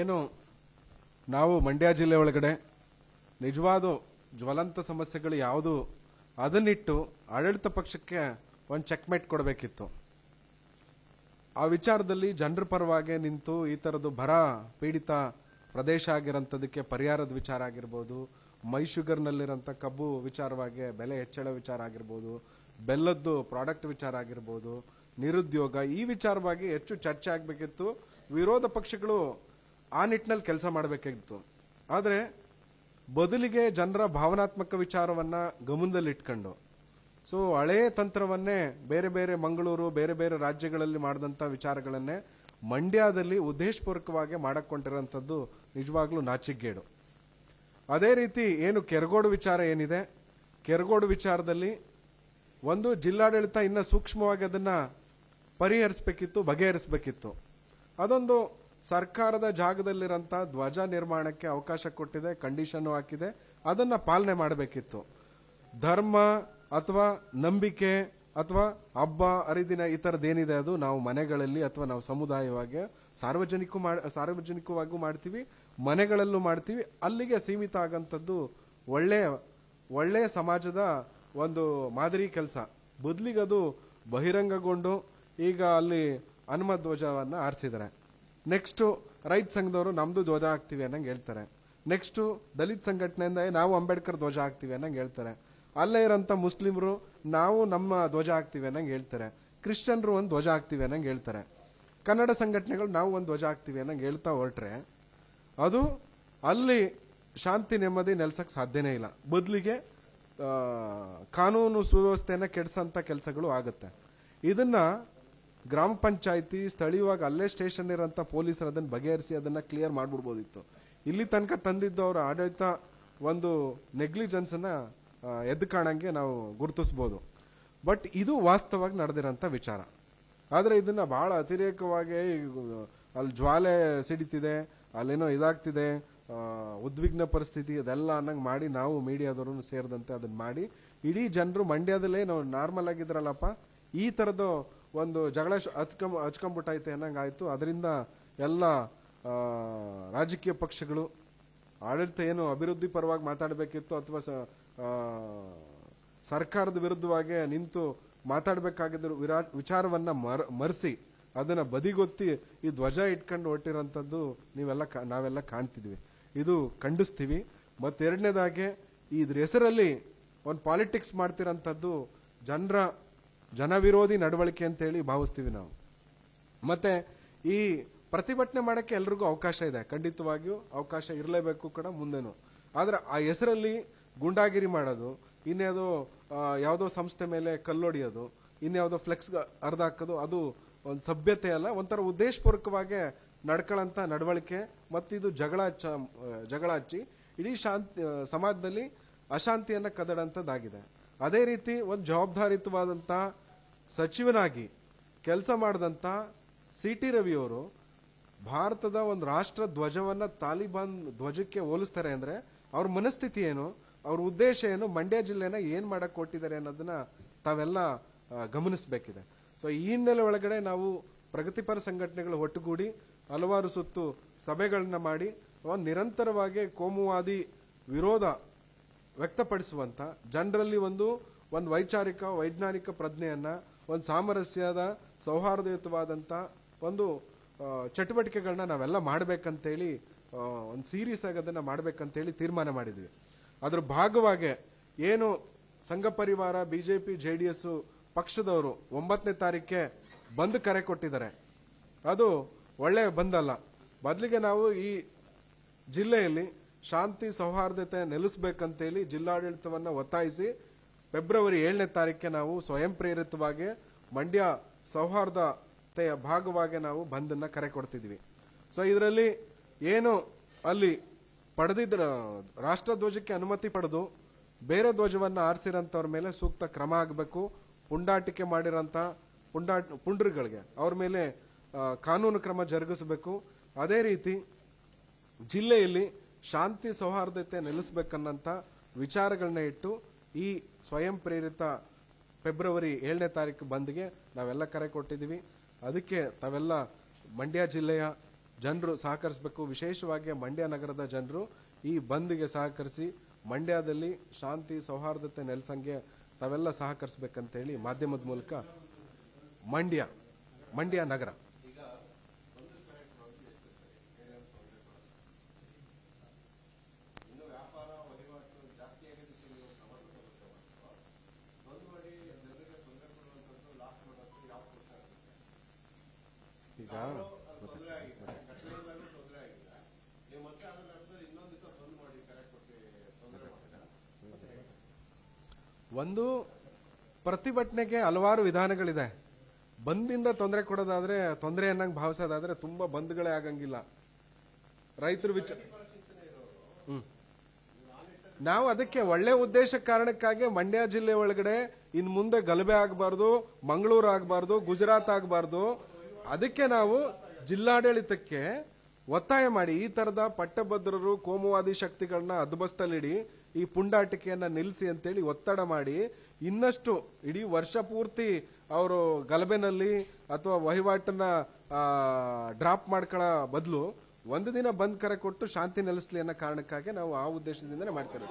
ಏನು ನಾವು ಮಂಡ್ಯ ಜಿಲ್ಲೆ ಒಳಗಡೆ ನಿಜವಾದ ಜ್ವಲಂತ ಸಮಸ್ಯೆಗಳು ಯಾವುದು ಅದನ್ನಿಟ್ಟು ಆಡಳಿತ ಪಕ್ಷಕ್ಕೆ ಒಂದು ಚೆಕ್ಮೇಟ್ ಕೊಡಬೇಕಿತ್ತು ಆ ವಿಚಾರದಲ್ಲಿ ಜನರ ಪರವಾಗಿ ನಿಂತು ಈ ಥರದ್ದು ಬರ ಪೀಡಿತ ಪ್ರದೇಶ ಆಗಿರೋಂಥದಕ್ಕೆ ಪರಿಹಾರದ ವಿಚಾರ ಆಗಿರ್ಬೋದು ಮೈಶುಗರ್ನಲ್ಲಿರೋಂಥ ಕಬ್ಬು ವಿಚಾರವಾಗಿ ಬೆಲೆ ಹೆಚ್ಚಳ ವಿಚಾರ ಆಗಿರ್ಬೋದು ಬೆಲ್ಲದ್ದು ಪ್ರಾಡಕ್ಟ್ ವಿಚಾರ ಆಗಿರ್ಬೋದು ನಿರುದ್ಯೋಗ ಈ ವಿಚಾರವಾಗಿ ಹೆಚ್ಚು ಚರ್ಚೆ ಆಗಬೇಕಿತ್ತು ವಿರೋಧ ಪಕ್ಷಗಳು ಆ ನಿಟ್ಟಿನಲ್ಲಿ ಕೆಲಸ ಮಾಡಬೇಕಾಗಿತ್ತು ಆದರೆ ಬದಲಿಗೆ ಜನರ ಭಾವನಾತ್ಮಕ ವಿಚಾರವನ್ನು ಗಮನದಲ್ಲಿಟ್ಕೊಂಡು ಸೊ ಹಳೆಯ ತಂತ್ರವನ್ನೇ ಬೇರೆ ಬೇರೆ ಮಂಗಳೂರು ಬೇರೆ ಬೇರೆ ರಾಜ್ಯಗಳಲ್ಲಿ ಮಾಡಿದಂಥ ವಿಚಾರಗಳನ್ನೇ ಮಂಡ್ಯದಲ್ಲಿ ಉದ್ದೇಶಪೂರ್ವಕವಾಗಿ ಮಾಡಿಕೊಂಡಿರೋಂಥದ್ದು ನಿಜವಾಗ್ಲೂ ನಾಚಿಗೇಡು ಅದೇ ರೀತಿ ಏನು ಕೆರಗೋಡು ವಿಚಾರ ಏನಿದೆ ಕೆರಗೋಡು ವಿಚಾರದಲ್ಲಿ ಒಂದು ಜಿಲ್ಲಾಡಳಿತ ಇನ್ನೂ ಸೂಕ್ಷ್ಮವಾಗಿ ಅದನ್ನು ಪರಿಹರಿಸಬೇಕಿತ್ತು ಬಗೆಹರಿಸಬೇಕಿತ್ತು ಅದೊಂದು ಸರ್ಕಾರದ ಜಾಗದಲ್ಲಿರೋಂಥ ಧ್ವಜ ನಿರ್ಮಾಣಕ್ಕೆ ಅವಕಾಶ ಕೊಟ್ಟಿದೆ ಕಂಡೀಷನ್ ಹಾಕಿದೆ ಅದನ್ನ ಪಾಲನೆ ಮಾಡಬೇಕಿತ್ತು ಧರ್ಮ ಅಥವಾ ನಂಬಿಕೆ ಅಥವಾ ಹಬ್ಬ ಹರಿದಿನ ಈ ಥರದ್ದೇನಿದೆ ಅದು ನಾವು ಮನೆಗಳಲ್ಲಿ ಅಥವಾ ನಾವು ಸಮುದಾಯವಾಗಿ ಸಾರ್ವಜನಿಕ ಸಾರ್ವಜನಿಕವಾಗೂ ಮಾಡ್ತೀವಿ ಮನೆಗಳಲ್ಲೂ ಮಾಡ್ತೀವಿ ಅಲ್ಲಿಗೆ ಸೀಮಿತ ಆಗಂಥದ್ದು ಒಳ್ಳೆಯ ಒಳ್ಳೆಯ ಸಮಾಜದ ಒಂದು ಮಾದರಿ ಕೆಲಸ ಬದಲಿಗದು ಬಹಿರಂಗಗೊಂಡು ಈಗ ಅಲ್ಲಿ ಹನುಮ ಧ್ವಜವನ್ನು ಆರಿಸಿದ್ದಾರೆ ನೆಕ್ಸ್ಟು ರೈತ ಸಂಘದವರು ನಮ್ಮದು ಧ್ವಜ ಹಾಕ್ತೀವಿ ಅನ್ನಂಗೆ ಹೇಳ್ತಾರೆ ನೆಕ್ಸ್ಟು ದಲಿತ ಸಂಘಟನೆಯಿಂದ ನಾವು ಅಂಬೇಡ್ಕರ್ ಧ್ವಜ ಹಾಕ್ತೀವಿ ಅನ್ನಂಗೆ ಹೇಳ್ತಾರೆ ಅಲ್ಲೇ ಇರೋಂಥ ಮುಸ್ಲಿಮರು ನಾವು ನಮ್ಮ ಧ್ವಜ ಹಾಕ್ತೀವಿ ಅನ್ನಂಗೆ ಹೇಳ್ತಾರೆ ಕ್ರಿಶ್ಚಿಯನ್ರು ಒಂದು ಧ್ವಜ ಹಾಕ್ತೀವಿ ಅನ್ನಂಗೆ ಹೇಳ್ತಾರೆ ಕನ್ನಡ ಸಂಘಟನೆಗಳು ನಾವು ಒಂದು ಧ್ವಜ ಹಾಕ್ತೀವಿ ಅನ್ನಂಗೆ ಹೇಳ್ತಾ ಹೊರಟ್ರೆ ಅದು ಅಲ್ಲಿ ಶಾಂತಿ ನೆಮ್ಮದಿ ನೆಲೆಸಕ್ಕೆ ಸಾಧ್ಯನೇ ಇಲ್ಲ ಬದಲಿಗೆ ಕಾನೂನು ಸುವ್ಯವಸ್ಥೆಯನ್ನು ಕೆಡಿಸೋಂಥ ಕೆಲಸಗಳು ಆಗುತ್ತೆ ಇದನ್ನು ಗ್ರಾಮ ಪಂಚಾಯಿತಿ ಸ್ಥಳೀಯವಾಗಿ ಅಲ್ಲೇ ಸ್ಟೇಷನ್ ಇರೋಂಥ ಪೊಲೀಸರು ಅದನ್ನು ಬಗೆಹರಿಸಿ ಅದನ್ನು ಕ್ಲಿಯರ್ ಮಾಡಿಬಿಡ್ಬೋದಿತ್ತು ಇಲ್ಲಿ ತನಕ ತಂದಿದ್ದು ಅವರ ಆಡಳಿತ ಒಂದು ನೆಗ್ಲಿಜೆನ್ಸನ್ನು ಎದ್ದು ಕಾಣಂಗೆ ನಾವು ಗುರುತಿಸ್ಬೋದು ಬಟ್ ಇದು ವಾಸ್ತವವಾಗಿ ನಡೆದಿರೋಂಥ ವಿಚಾರ ಆದರೆ ಇದನ್ನು ಭಾಳ ಅತಿರೇಕವಾಗಿ ಅಲ್ಲಿ ಜ್ವಾಲೆ ಸಿಡಿತಿದೆ ಅಲ್ಲೇನೋ ಇದಾಗ್ತಿದೆ ಉದ್ವಿಗ್ನ ಪರಿಸ್ಥಿತಿ ಅದೆಲ್ಲ ಅನ್ನಂಗೆ ಮಾಡಿ ನಾವು ಮೀಡಿಯಾದವರು ಸೇರಿದಂತೆ ಅದನ್ನು ಮಾಡಿ ಇಡೀ ಜನರು ಮಂಡ್ಯದಲ್ಲೇ ನಾವು ನಾರ್ಮಲ್ ಆಗಿದ್ರಲ್ಲಪ್ಪ ಈ ಥರದ್ದು ಒಂದು ಜಗಳ ಹಚ್ಕಂ ಹಚ್ಕೊಂಬಿಟ್ಟೈತೆ ಅನ್ನಂಗಾಯ್ತು ಅದರಿಂದ ಎಲ್ಲ ರಾಜಕೀಯ ಪಕ್ಷಗಳು ಆಡಳಿತ ಏನು ಅಭಿವೃದ್ಧಿ ಪರವಾಗಿ ಮಾತಾಡಬೇಕಿತ್ತು ಅಥವಾ ಸರ್ಕಾರದ ವಿರುದ್ಧವಾಗಿ ನಿಂತು ಮಾತಾಡಬೇಕಾಗಿದ್ದರು ವಿರಾ ವಿಚಾರವನ್ನ ಮರ ಮರೆಸಿ ಅದನ್ನ ಬದಿಗೊತ್ತಿ ಈ ಧ್ವಜ ಇಟ್ಕೊಂಡು ಹೊರಟಿರೋಂಥದ್ದು ನೀವೆಲ್ಲ ನಾವೆಲ್ಲ ಕಾಣ್ತಿದ್ವಿ ಇದು ಖಂಡಿಸ್ತೀವಿ ಮತ್ತೆರಡನೇದಾಗೆ ಇದ್ರ ಹೆಸರಲ್ಲಿ ಒಂದು ಪಾಲಿಟಿಕ್ಸ್ ಮಾಡ್ತಿರೋಂಥದ್ದು ಜನರ ಜನವಿರೋಧಿ ನಡವಳಿಕೆ ಅಂತೇಳಿ ಭಾವಿಸ್ತೀವಿ ನಾವು ಮತ್ತೆ ಈ ಪ್ರತಿಭಟನೆ ಮಾಡಕ್ಕೆ ಎಲ್ರಿಗೂ ಅವಕಾಶ ಇದೆ ಖಂಡಿತವಾಗಿಯೂ ಅವಕಾಶ ಇರಲೇಬೇಕು ಕೂಡ ಮುಂದೇನು ಆದ್ರೆ ಆ ಹೆಸರಲ್ಲಿ ಗುಂಡಾಗಿರಿ ಮಾಡೋದು ಇನ್ಯಾವುದೋ ಯಾವುದೋ ಸಂಸ್ಥೆ ಮೇಲೆ ಕಲ್ಲೊಡಿಯೋದು ಇನ್ಯಾವುದೋ ಫ್ಲೆಕ್ಸ್ ಅರ್ಧ ಹಾಕೋದು ಅದು ಒಂದು ಸಭ್ಯತೆ ಅಲ್ಲ ಒಂಥರ ಉದ್ದೇಶಪೂರ್ವಕವಾಗಿ ನಡ್ಕೊಳ್ಳಂತ ನಡವಳಿಕೆ ಮತ್ತಿದು ಜಗಳ ಜಗಳ ಹಚ್ಚಿ ಇಡೀ ಶಾಂತಿ ಸಮಾಜದಲ್ಲಿ ಅಶಾಂತಿಯನ್ನ ಕದಡಂತದ್ದಾಗಿದೆ ಅದೇ ರೀತಿ ಒಂದು ಜವಾಬ್ದಾರಿಯುತವಾದಂಥ ಸಚಿವನಾಗಿ ಕೆಲಸ ಮಾಡಿದಂಥ ಸಿ ಟಿ ರವಿಯವರು ಭಾರತದ ಒಂದು ರಾಷ್ಟ್ರ ಧ್ವಜವನ್ನು ತಾಲಿಬಾನ್ ಧ್ವಜಕ್ಕೆ ಹೋಲಿಸ್ತಾರೆ ಅಂದರೆ ಅವ್ರ ಮನಸ್ಥಿತಿ ಏನು ಅವ್ರ ಉದ್ದೇಶ ಏನು ಮಂಡ್ಯ ಜಿಲ್ಲೆನ ಏನು ಮಾಡಕ್ಕೆ ಕೊಟ್ಟಿದ್ದಾರೆ ಅನ್ನೋದನ್ನ ತಾವೆಲ್ಲ ಗಮನಿಸಬೇಕಿದೆ ಸೊ ಈ ಹಿನ್ನೆಲೆ ಒಳಗಡೆ ನಾವು ಪ್ರಗತಿಪರ ಸಂಘಟನೆಗಳು ಒಟ್ಟುಗೂಡಿ ಹಲವಾರು ಸುತ್ತು ಸಭೆಗಳನ್ನ ಮಾಡಿ ನಿರಂತರವಾಗಿ ಕೋಮುವಾದಿ ವಿರೋಧ ವ್ಯಕ್ತಪಡಿಸುವಂಥ ಜನರಲ್ಲಿ ಒಂದು ಒಂದು ವೈಚಾರಿಕ ವೈಜ್ಞಾನಿಕ ಪ್ರಜ್ಞೆಯನ್ನು ಒಂದು ಸಾಮರಸ್ಯದ ಸೌಹಾರ್ದಯುತವಾದಂಥ ಒಂದು ಚಟುವಟಿಕೆಗಳನ್ನ ನಾವೆಲ್ಲ ಮಾಡಬೇಕಂತೇಳಿ ಒಂದು ಸೀರಿಯಸ್ ಆಗಿ ಅದನ್ನು ಮಾಡಬೇಕಂತೇಳಿ ತೀರ್ಮಾನ ಮಾಡಿದ್ವಿ ಅದ್ರ ಭಾಗವಾಗಿ ಏನು Sangh Parivar B J P J D S ಪಕ್ಷದವರು ಒಂಬತ್ತನೇ ತಾರೀಕೆ ಬಂದ್ ಕರೆ ಕೊಟ್ಟಿದ್ದಾರೆ ಅದು ಒಳ್ಳೆಯ ಬಂದಲ್ಲ ಬದಲಿಗೆ ನಾವು ಈ ಜಿಲ್ಲೆಯಲ್ಲಿ ಶಾಂತಿ ಸೌಹಾರ್ದತೆ ನೆಲೆಸಬೇಕಂತೇಳಿ ಜಿಲ್ಲಾಡಳಿತವನ್ನು ಒತ್ತಾಯಿಸಿ ಫೆಬ್ರವರಿ ಏಳನೇ ತಾರೀಕಿಗೆ ನಾವು ಸ್ವಯಂ ಪ್ರೇರಿತವಾಗಿ ಮಂಡ್ಯ ಸೌಹಾರ್ದತೆಯ ಭಾಗವಾಗಿ ನಾವು ಬಂದನ್ನು ಕರೆ ಕೊಡ್ತಿದ್ವಿ ಸೊ ಇದರಲ್ಲಿ ಏನು ಅಲ್ಲಿ ಪಡೆದಿದ್ದ ರಾಷ್ಟ್ರಧ್ವಜಕ್ಕೆ ಅನುಮತಿ ಪಡೆದು ಬೇರೆ ಧ್ವಜವನ್ನು ಆರಿಸಿರೋಂಥವ್ರ ಮೇಲೆ ಸೂಕ್ತ ಕ್ರಮ ಆಗಬೇಕು ಪುಂಡಾಟಿಕೆ ಮಾಡಿರೋಂಥ ಪುಂಡಾಟ ಪುಂಡ್ರಿಗಳಿಗೆ ಅವ್ರ ಮೇಲೆ ಕಾನೂನು ಕ್ರಮ ಜರುಗಿಸಬೇಕು ಅದೇ ರೀತಿ ಜಿಲ್ಲೆಯಲ್ಲಿ ಶಾಂತಿ ಸೌಹಾರ್ದತೆ ನೆಲೆಸಬೇಕನ್ನಂಥ ವಿಚಾರಗಳನ್ನ ಇಟ್ಟು ಈ ಸ್ವಯಂ ಪ್ರೇರಿತ ಫೆಬ್ರವರಿ ಏಳನೇ ತಾರೀಕು ಬಂದ್ಗೆ ನಾವೆಲ್ಲ ಕರೆ ಕೊಟ್ಟಿದ್ದೀವಿ ಅದಕ್ಕೆ ತಾವೆಲ್ಲ ಮಂಡ್ಯ ಜಿಲ್ಲೆಯ ಜನರು ಸಹಕರಿಸಬೇಕು ವಿಶೇಷವಾಗಿ ಮಂಡ್ಯ ನಗರದ ಜನರು ಈ ಬಂದ್ಗೆ ಸಹಕರಿಸಿ ಮಂಡ್ಯದಲ್ಲಿ ಶಾಂತಿ ಸೌಹಾರ್ದತೆ ನೆಲೆಸಂಗೆ ತಾವೆಲ್ಲ ಸಹಕರಿಸಬೇಕಂತ ಹೇಳಿ ಮಾಧ್ಯಮದ ಮೂಲಕ ಮಂಡ್ಯ ಮಂಡ್ಯ ನಗರ ಒಂದು ಪ್ರತಿಭಟನೆಗೆ ಹಲವಾರು ವಿಧಾನಗಳಿದೆ ಬಂದಿಂದ ತೊಂದರೆ ಕೊಡೋದಾದ್ರೆ ತೊಂದರೆ ಅನ್ನಂಗ್ ಭಾವಿಸೋದಾದ್ರೆ ತುಂಬಾ ಬಂದ್ಗಳೇ ಆಗಂಗಿಲ್ಲ ರೈತರು ವಿಚಾರ ನಾವು ಅದಕ್ಕೆ ಒಳ್ಳೆ ಉದ್ದೇಶ ಕಾರಣಕ್ಕಾಗಿ ಮಂಡ್ಯ ಜಿಲ್ಲೆ ಒಳಗಡೆ ಇನ್ ಮುಂದೆ ಗಲಭೆ ಆಗಬಾರ್ದು ಮಂಗಳೂರು ಆಗಬಾರ್ದು ಗುಜರಾತ್ ಆಗಬಾರ್ದು ಅದಕ್ಕೆ ನಾವು ಜಿಲ್ಲಾಡಳಿತಕ್ಕೆ ಒತ್ತಾಯ ಮಾಡಿ ಈ ತರದ ಪಟ್ಟಭದ್ರರು ಕೋಮುವಾದಿ ಶಕ್ತಿಗಳನ್ನ ಹದಬಸ್ತಲಿಡಿ ಈ ಪುಂಡಾಟಿಕೆಯನ್ನ ನಿಲ್ಲಿಸಿ ಅಂತೇಳಿ ಒತ್ತಡ ಮಾಡಿ ಇನ್ನಷ್ಟು ಇಡೀ ವರ್ಷ ಪೂರ್ತಿ ಅವರು ಗಲಭೆನಲ್ಲಿ ಅಥವಾ ವಹಿವಾಟನ್ನ ಡ್ರಾಪ್ ಮಾಡ್ಕೊಳ್ಳೋ ಬದಲು ಒಂದು ದಿನ ಬಂದ್ ಕರೆ ಕೊಟ್ಟು ಶಾಂತಿ ನೆಲೆಸಲಿ ಅನ್ನೋ ಕಾರಣಕ್ಕಾಗಿ ನಾವು ಆ ಉದ್ದೇಶದಿಂದನೇ ಮಾಡ್ತಾ